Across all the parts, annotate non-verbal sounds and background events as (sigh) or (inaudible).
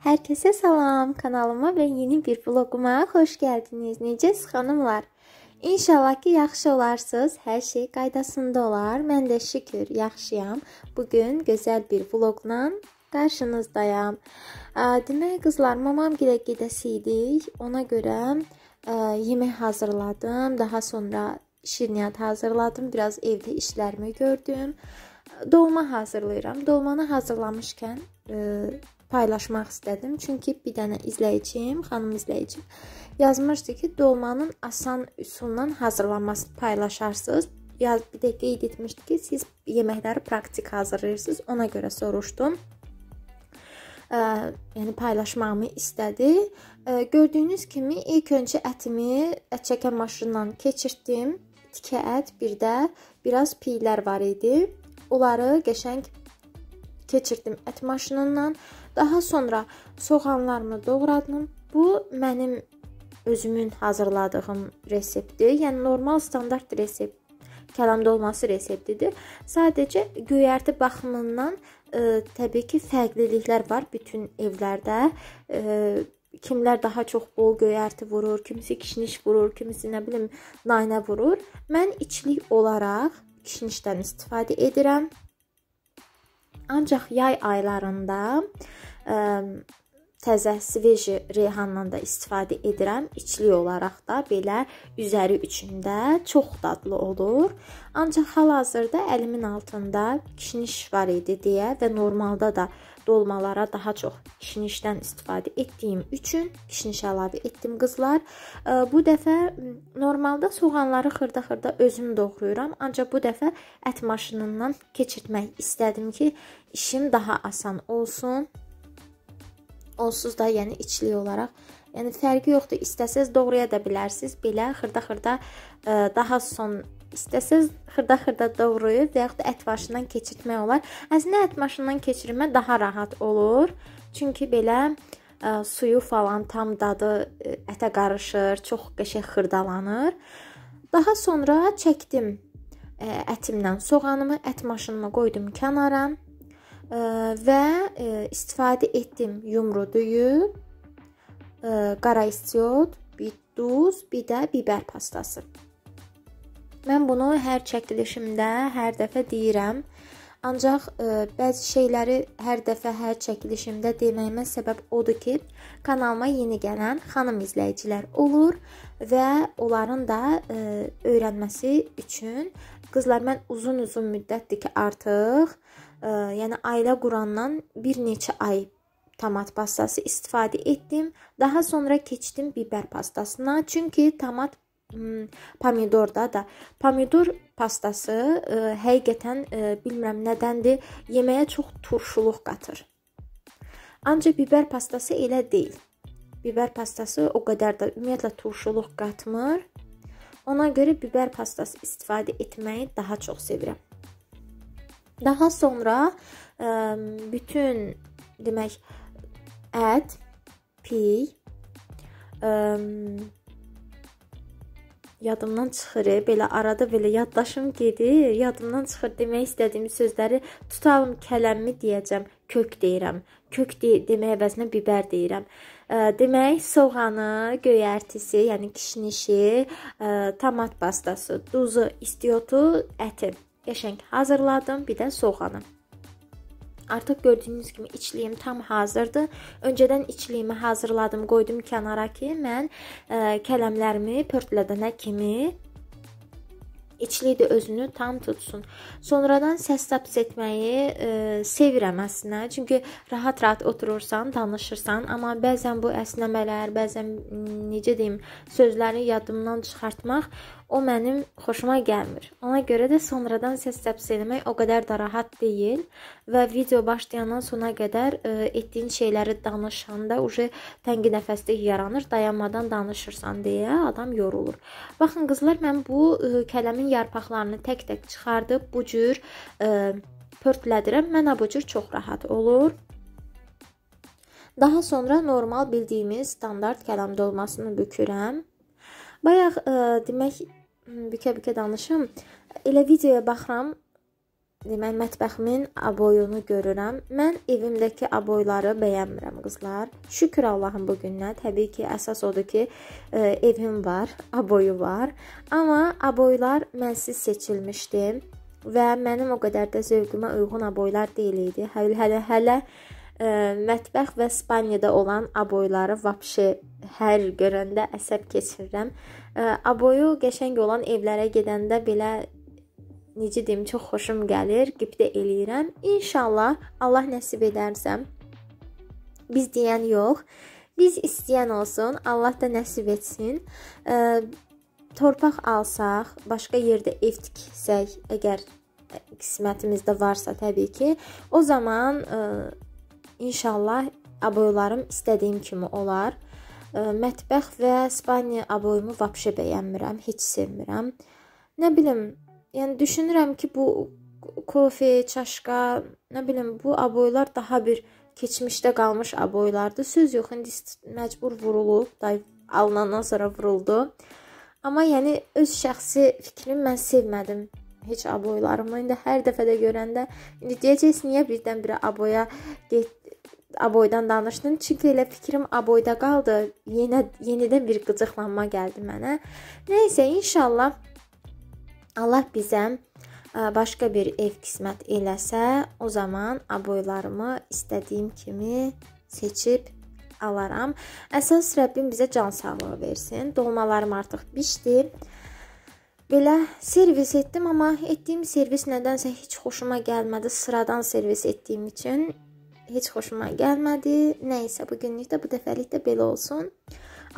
Herkese salam, kanalıma və yeni bir vloguma xoş gəldiniz. Necəsiz xanımlar? İnşallah ki, yaxşı olarsınız, hər şey qaydasında olar. Mən də şükür, yaxşıyam. Bugün gözəl bir vlogla qarşınızdayam. Demək, qızlar, mamam gilə gedəsi idik. Ona görə yemək hazırladım, daha sonra şirniyyat hazırladım, biraz evdə işlərimi gördüm. Dolma hazırlayıram. Dolmanı hazırlamışkən paylaşmaq istədim. Çünki bir dənə izləyicim, xanım izləyicim yazmışdı ki, dolmanın asan üsulla hazırlanmasını paylaşarsınız. Yaz bir də qeyd etmişdi ki, siz yeməkləri praktik hazırlayırsınız. Ona görə soruşdum. Ə, yəni paylaşmağımı istədi. Ə, gördüyünüz kimi ilk öncə ətimi ət çəkən maşınla keçirtdim. Tikə ət, bir də biraz piylər var idi. Onları qəşəng keçirdim ət maşınından. Daha sonra soğanlarımı doğradım. Bu mənim özümün hazırladığım reseptdir. Yəni normal standart resept kəlam dolması reseptidir. Sadəcə göyərti baxımından ə, e, təbii ki, fərqliliklər var bütün evlərdə. Ə, e, kimlər daha çox bol göyərti vurur, kimisi kişniş vurur, kimisi nə bilim naynə vurur. Mən içlik olaraq kişnişdən istifadə edirəm. Ancaq yay aylarında təzə sveji rehandan da istifadə edirəm. İçli olaraq da belə üzəri üçündə çox dadlı olur. Ancaq hal-hazırda əlimin altında kişniş var idi deyə və normalda da dolmalara daha çox kişnişdən istifadə etdiyim üçün kişniş əlavə etdim qızlar. Bu dəfə normalda soğanları xırda-xırda özüm doğrayıram, ancaq bu dəfə ət maşınından keçirtmək istədim ki, işim daha asan olsun onsuz da, yəni içlik olaraq, yəni fərqi yoxdur. İstəsəz doğraya da bilərsiz. Belə xırda-xırda e, daha son İstəsəz xırda-xırda doğrayıb və yaxud da ət başından keçirtmək olar. Əslində ət maşından keçirmə daha rahat olur. Çünki belə ə, e, suyu falan tam dadı ə, e, ətə qarışır, çox qəşəng xırdalanır. Daha sonra çəkdim ə, ətimdən soğanımı, ət maşınıma qoydum kənara və e, istifadə etdim yumru düyü, e, qara istiot, bir duz, bir də biber pastası. Mən bunu hər çəkilişimdə hər dəfə deyirəm. Ancaq ə, e, bəzi şeyləri hər dəfə hər çəkilişimdə deməyimin səbəb odur ki, kanalıma yeni gələn xanım izləyicilər olur və onların da ə, öyrənməsi üçün qızlar mən uzun-uzun müddətdir ki, artıq ə, yəni ailə qurandan bir neçə ay tomat pastası istifadə etdim. Daha sonra keçdim biber pastasına. Çünki tomat hmm, pomidorda da pomidor pastası ə, e, həqiqətən ə, e, bilmirəm nədəndir, yeməyə çox turşuluq qatır. Ancaq biber pastası elə deyil. Biber pastası o qədər də ümumiyyətlə turşuluq qatmır. Ona görə biber pastası istifadə etməyi daha çox sevirəm. Daha sonra ə, bütün demək ət, piy ə, yadımdan çıxır, belə arada belə yaddaşım gedir, yadımdan çıxır demək istədiyim sözləri tutalım kələmmi deyəcəm, kök deyirəm. Kök de demək əvəzinə bibər deyirəm. Ə, demək, soğanı, göyərtisi, yəni kişnişi, ə, tomat pastası, duzu, istiyotu, əti qəşəng hazırladım, bir də soğanı. Artıq gördüyünüz kimi içliyim tam hazırdır. Öncədən içliyimi hazırladım, qoydum kənara ki, mən ə, e, kələmlərimi pörtlədənə kimi içliyi də özünü tam tutsun. Sonradan səs təpis etməyi e, sevirəm əslində. Çünki rahat-rahat oturursan, danışırsan, amma bəzən bu əsnəmələr, bəzən necə deyim, sözləri yadımdan çıxartmaq O mənim xoşuma gəlmir. Ona görə də sonradan səs dəbs eləmək o qədər də rahat deyil və video başlayandan sona qədər ə, e, etdiyin şeyləri danışanda uje tənqi nəfəslik yaranır, dayanmadan danışırsan deyə adam yorulur. Baxın qızlar, mən bu ə, e, kələmin yarpaqlarını tək-tək çıxardıb bu cür ə, e, pörtlədirəm. Mənə bu cür çox rahat olur. Daha sonra normal bildiyimiz standart kələm dolmasını bükürəm. Bayaq ə, demək bükə-bükə danışım. Elə videoya baxıram. Deməli mətbəximin aboyunu görürəm. Mən evimdəki aboyları bəyənmirəm qızlar. Şükür Allahın bu gününə. Təbii ki, əsas odur ki, e, evim var, (laughs) aboyu var. Amma aboylar mənsiz seçilmişdi və mənim o qədər də zövqümə uyğun aboylar deyil idi. Hələ hələ, hələ e, ə, mətbəx və Spaniyada olan aboyları vəbşi hər görəndə əsəb keçirirəm aboyu qəşəng olan evlərə gedəndə belə necə deyim, çox xoşum gəlir, qibdə eləyirəm. İnşallah Allah nəsib edərsə biz deyən yox, biz istəyən olsun, Allah da nəsib etsin. E, torpaq alsaq, başqa yerdə ev tiksək, əgər qismətimizdə varsa təbii ki, o zaman e, inşallah aboylarım istədiyim kimi olar mətbəx və Spaniya aboyumu vəbşə bəyənmirəm, heç sevmirəm. Nə bilim, yəni düşünürəm ki, bu kofe, çaşqa, nə bilim, bu aboylar daha bir keçmişdə qalmış aboylardı. Söz yox, indi məcbur vurulub, day alınandan sonra vuruldu. Amma yəni öz şəxsi fikrimi mən sevmədim heç aboylarımı. İndi hər dəfə də görəndə indi deyəcəksiniz niyə birdən-birə aboya get aboydan danışdın. Çünki elə fikrim aboyda qaldı. Yenə yenidən bir qıcıqlanma gəldi mənə. Nə isə inşallah Allah bizə e, başqa bir ev qismət eləsə, o zaman aboylarımı istədiyim kimi seçib alaram. Əsas Rəbbim bizə can sağlığı versin. Dolmalarım artıq bişdi. Belə servis etdim, amma etdiyim servis nədənsə heç xoşuma gəlmədi sıradan servis etdiyim üçün heç xoşuma gəlmədi. Nə isə bu günlük də bu dəfəlik də belə olsun.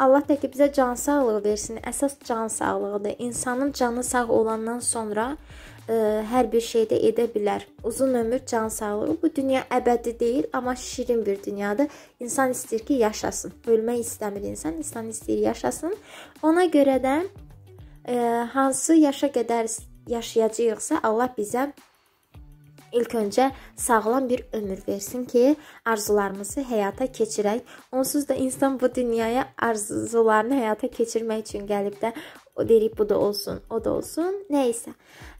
Allah təki bizə can sağlığı versin. Əsas can sağlığıdır. İnsanın canı sağ olandan sonra ə, e, hər bir şeydə edə bilər. Uzun ömür, can sağlığı. Bu dünya əbədi deyil, amma şirin bir dünyadır. İnsan istəyir ki, yaşasın. Ölmək istəmir insan, insan istəyir yaşasın. Ona görə də ə, e, hansı yaşa qədər yaşayacağıqsa, Allah bizə İlk öncə sağlam bir ömür versin ki, arzularımızı həyata keçirək. Onsuz da insan bu dünyaya arzularını həyata keçirmək üçün gəlib də o deyib bu da olsun, o da olsun. Nə isə.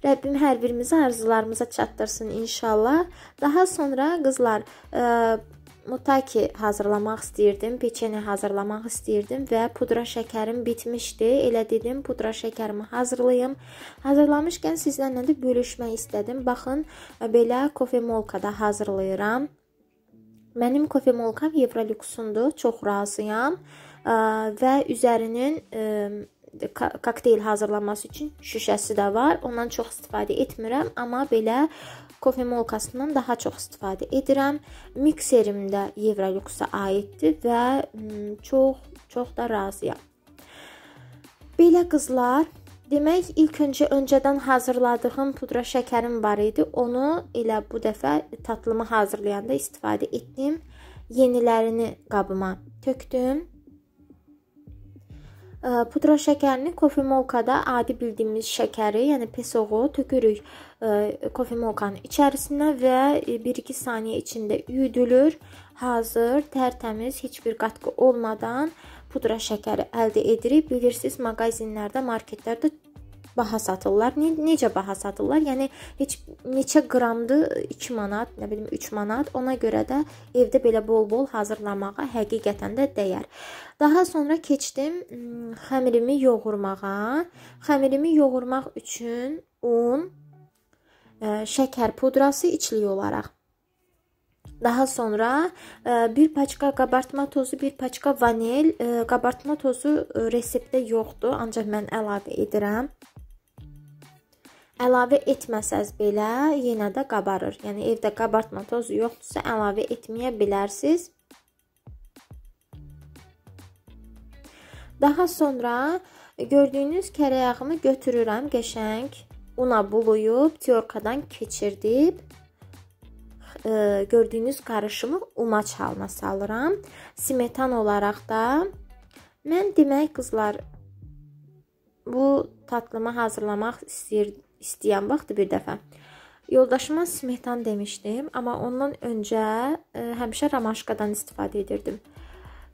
Rəbbim hər birimizi arzularımıza çatdırsın inşallah. Daha sonra qızlar, ə, mutaki hazırlamaq istəyirdim, peçeni hazırlamaq istəyirdim və pudra şəkərim bitmişdi. Elə dedim, pudra şəkərimi hazırlayım. Hazırlamışkən sizlərlə də bölüşmək istədim. Baxın, belə kofe molkada hazırlayıram. Mənim kofe molkam Evrolux-undur. Çox razıyam və üzərinin kokteyl hazırlanması üçün şüşəsi də var. Ondan çox istifadə etmirəm, amma belə kofe molkasından daha çox istifadə edirəm. Mikserimdə Evroluxa aiddir və çox çox da razıyam. Belə qızlar, Demək, ilk öncə öncədən hazırladığım pudra şəkərim var idi. Onu elə bu dəfə tatlımı hazırlayanda istifadə etdim. Yenilərini qabıma tökdüm. Pudra şəkərini kofe molkada adi bildiyimiz şəkəri, yəni pesoğu tökürük kofe e, mokanın içərisinə və 1-2 e, saniyə içində üyüdülür. Hazır, tərtəmiz, heç bir qatqı olmadan pudra şəkəri əldə edirik. Bilirsiniz, mağazinlərdə, marketlərdə baha satırlar. Ne, necə baha satırlar? Yəni heç neçə qramdır 2 manat, nə bilim 3 manat. Ona görə də evdə belə bol-bol hazırlamağa həqiqətən də dəyər. Daha sonra keçdim xəmirimi yoğurmağa. Xəmirimi yoğurmaq üçün un E, şəkər pudrası içlik olaraq. Daha sonra e, bir paçka qabartma tozu, bir paçka vanil. E, qabartma tozu reseptdə yoxdur, ancaq mən əlavə edirəm. Əlavə etməsəz belə yenə də qabarır. Yəni evdə qabartma tozu yoxdursa əlavə etməyə bilərsiniz. Daha sonra gördüyünüz kərəyağımı götürürəm qəşəng una bulayıb, tyorkadan keçirdib e, gördüyünüz qarışımı umaç halına salıram. Smetan olaraq da mən demək qızlar bu tatlımı hazırlamaq istəyir, istəyən vaxt bir dəfə yoldaşıma smetan demişdim, amma ondan öncə e, həmişə ramaşkadan istifadə edirdim.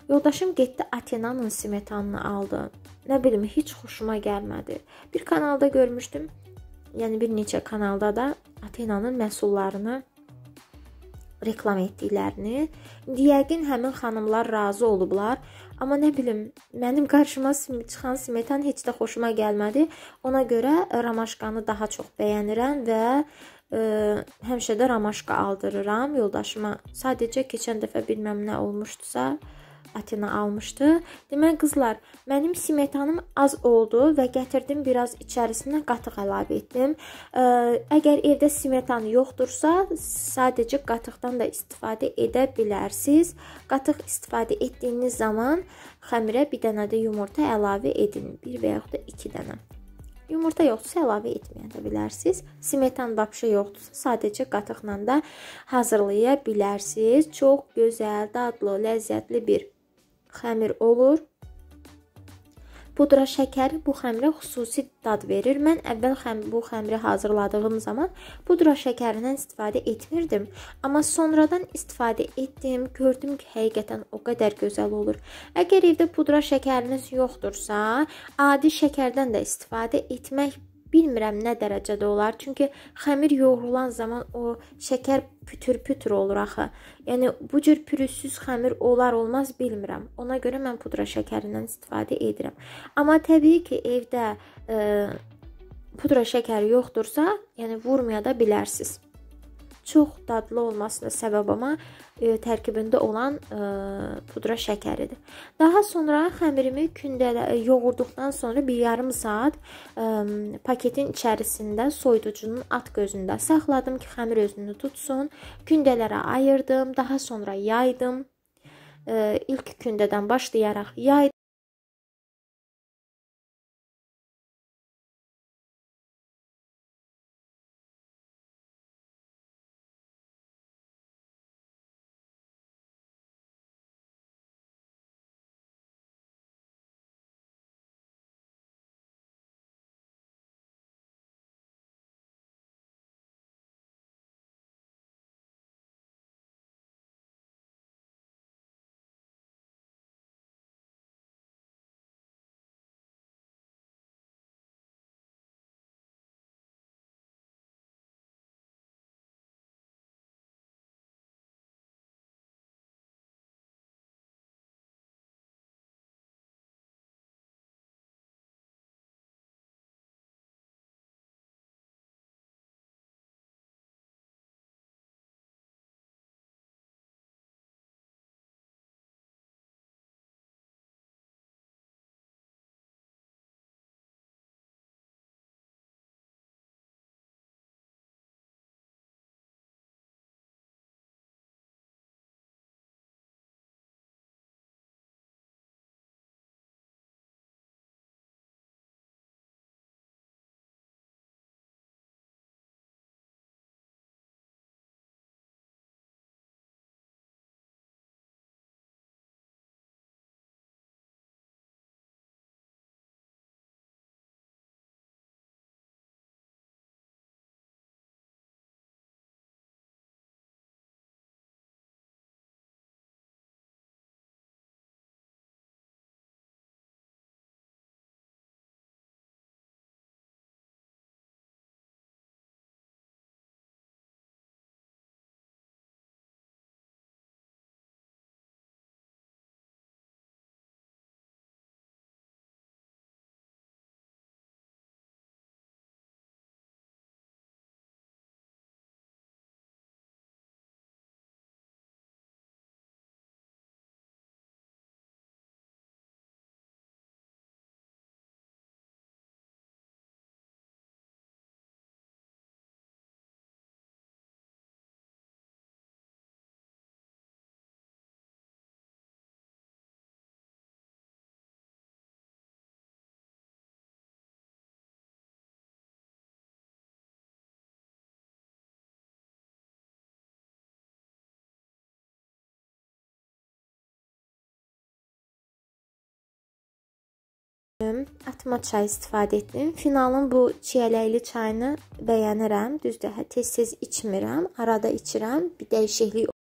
Yoldaşım getdi Atenanın smetanını aldı. Nə bilim, heç xoşuma gəlmədi. Bir kanalda görmüşdüm yəni bir neçə kanalda da Atenanın məhsullarını reklam etdiklərini. Yəqin həmin xanımlar razı olublar, amma nə bilim, mənim qarşıma çıxan smetan heç də xoşuma gəlmədi. Ona görə ramaşkanı daha çox bəyənirəm və ə, e, həmişə də ramaşka aldırıram yoldaşıma. Sadəcə keçən dəfə bilməm nə olmuşdusa, Atina almışdı. Demək qızlar, mənim simetanım az oldu və gətirdim biraz içərisinə qatıq əlavə etdim. Ə, əgər evdə simetan yoxdursa, sadəcə qatıqdan da istifadə edə bilərsiniz. Qatıq istifadə etdiyiniz zaman xəmirə bir dənə də yumurta əlavə edin, bir və yaxud da 2 dənə. Yumurta yoxdursa əlavə etməyə də bilərsiniz. Simetan babşa yoxdursa sadəcə qatıqla da hazırlaya bilərsiniz. Çox gözəl, dadlı, ləzzətli bir xəmir olur. Pudra şəkər bu xəmirə xüsusi dad verir. Mən əvvəl xəm bu xəmiri hazırladığım zaman pudra şəkərindən istifadə etmirdim, amma sonradan istifadə etdim. Gördüm ki, həqiqətən o qədər gözəl olur. Əgər evdə pudra şəkəriniz yoxdursa, adi şəkərdən də istifadə etmək Bilmirəm nə dərəcədə olar, çünki xəmir yoğrulan zaman o şəkər pütür-pütür olur axı. Yəni bu cür pürüzsüz xəmir olar olmaz bilmirəm. Ona görə mən pudra şəkərindən istifadə edirəm. Amma təbii ki, evdə e, pudra şəkəri yoxdursa, yəni vurmaya da bilərsiz çox dadlı olmasına səbəb amma e, tərkibində olan e, pudra şəkəridir. Daha sonra xəmirimi kündələ e, yoğurduqdan sonra bir yarım saat e, paketin içərisində soyuducunun alt gözündə saxladım ki, xəmir özünü tutsun. Kündələrə ayırdım, daha sonra yaydım. E, ilk kündədən başlayaraq yaydım. Atma çay istifadə etdim. Finalın bu çiyələkli çayını bəyənirəm. Düzdür, hə, tez-tez içmirəm, arada içirəm. Bir dəyişiklik olsun.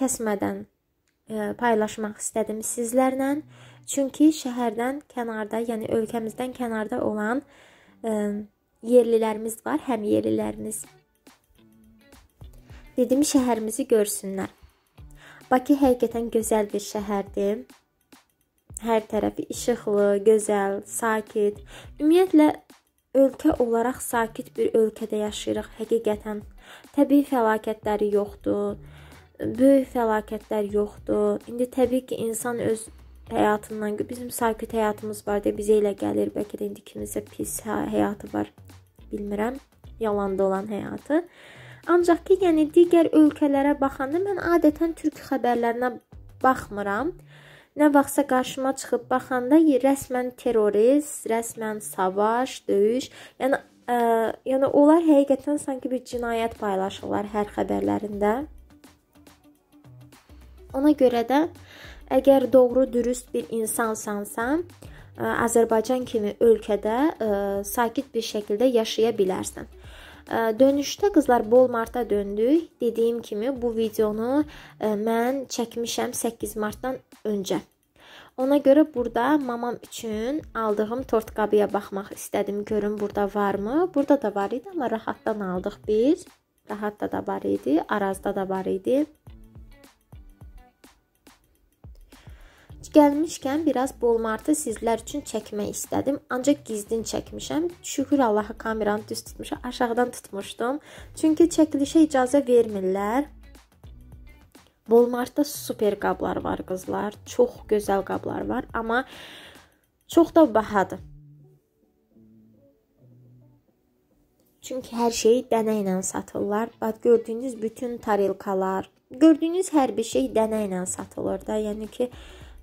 kəsmədən e, paylaşmaq istədim sizlərlə. Çünki şəhərdən kənarda, yəni ölkəmizdən kənarda olan e, yerlilərimiz var, həm yerlilərimiz. Dedim şəhərimizi görsünlər. Bakı həqiqətən gözəl bir şəhərdir. Hər tərəfi işıqlı, gözəl, sakit. Ümumiyyətlə ölkə olaraq sakit bir ölkədə yaşayırıq həqiqətən. Təbii fəlakətləri yoxdur böyük fəlakətlər yoxdur. İndi təbii ki, insan öz həyatından, bizim sakit həyatımız var deyə bizə elə gəlir, bəlkə də indi kiminsə pis hə, həyatı var, bilmirəm, yalanda olan həyatı. Ancaq ki, yəni digər ölkələrə baxanda mən adətən türk xəbərlərinə baxmıram. Nə vaxtsa qarşıma çıxıb baxanda rəsmən terrorist, rəsmən savaş, döyüş, yəni ə, yəni onlar həqiqətən sanki bir cinayət paylaşırlar hər xəbərlərində. Ona görə də əgər doğru-dürüst bir insansansa, Azərbaycan kimi ölkədə ə, sakit bir şəkildə yaşaya bilərsən. Ə, dönüşdə qızlar bol marta döndük. Dediyim kimi bu videonu ə, mən çəkmişəm 8 martdan öncə. Ona görə burada mamam üçün aldığım tort qabıya baxmaq istədim. Görüm burada varmı? Burada da var idi, amma rahatdan aldıq biz. Rahatda da var idi, Arazda da var idi. gəlmişkən biraz bolmartı sizlər üçün çəkmək istədim. Ancaq gizlin çəkmişəm. Şükür Allaha kameranı düz tutmuşam. Aşağıdan tutmuşdum. Çünki çəkilişə icazə vermirlər. Bolmartda super qablar var qızlar. Çox gözəl qablar var, amma çox da bahadır. Çünki hər şeyi dənə ilə satırlar. Bax gördüyünüz bütün tarelkalar, gördüyünüz hər bir şey dənə ilə satılır da. Yəni ki,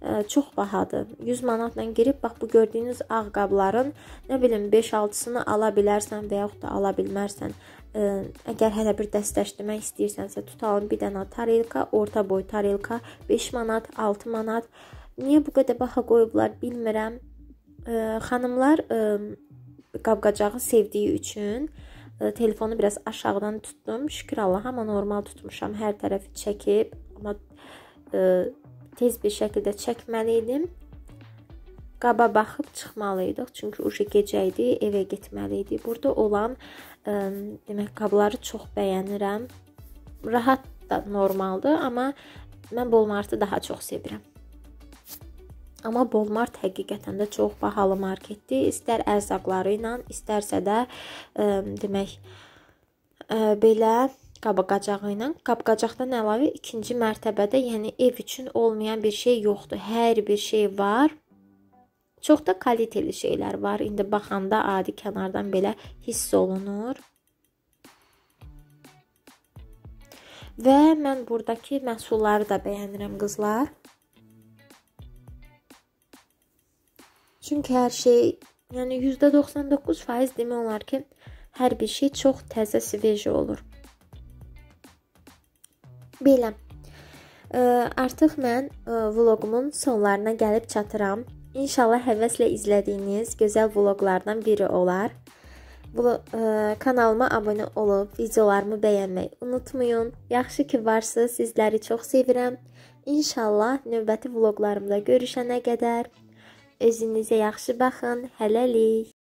ə, çox bahadır. 100 manatla girib bax bu gördüyünüz ağ qabların nə bilim 5-6-sını ala bilərsən və yaxud da ala bilmərsən. Ə, əgər hələ bir dəstəkləmək istəyirsənsə, tutalım bir dənə tarelka, orta boy tarelka 5 manat, 6 manat. Niyə bu qədər baha qoyublar bilmirəm. Ə, xanımlar ə, qab-qacağı sevdiyi üçün ə, telefonu biraz aşağıdan tutdum. Şükür Allaha, amma normal tutmuşam. Hər tərəfi çəkib, amma ə, tez bir şəkildə çəkməli idim. Qaba baxıb çıxmalı idik, çünki uşa gecə idi, evə getməli idi. Burada olan ə, e, demək qabları çox bəyənirəm. Rahat da normaldır, amma mən Bolmartı daha çox sevirəm. Amma Bolmart həqiqətən də çox bahalı marketdir. İstər ərzaqları ilə, istərsə də ə, e, demək ə, e, belə qabaqacağı ilə. Qabaqacaqdan əlavə ikinci mərtəbədə, yəni ev üçün olmayan bir şey yoxdur. Hər bir şey var. Çox da kaliteli şeylər var. İndi baxanda adi kənardan belə hiss olunur. Və mən burdakı məhsulları da bəyənirəm qızlar. Çünki hər şey, yəni %99% demək olar ki, hər bir şey çox təzə, sveji olur. Belə. Ə, artıq mən ə, e, vloqumun sonlarına gəlib çatıram. İnşallah həvəslə izlədiyiniz gözəl vloqlardan biri olar. Bu ə, e, kanalıma abunə olub videolarımı bəyənməyi unutmayın. Yaxşı ki varsınız. Sizləri çox sevirəm. İnşallah növbəti vloqlarımda görüşənə qədər özünüzə yaxşı baxın. Hələlik.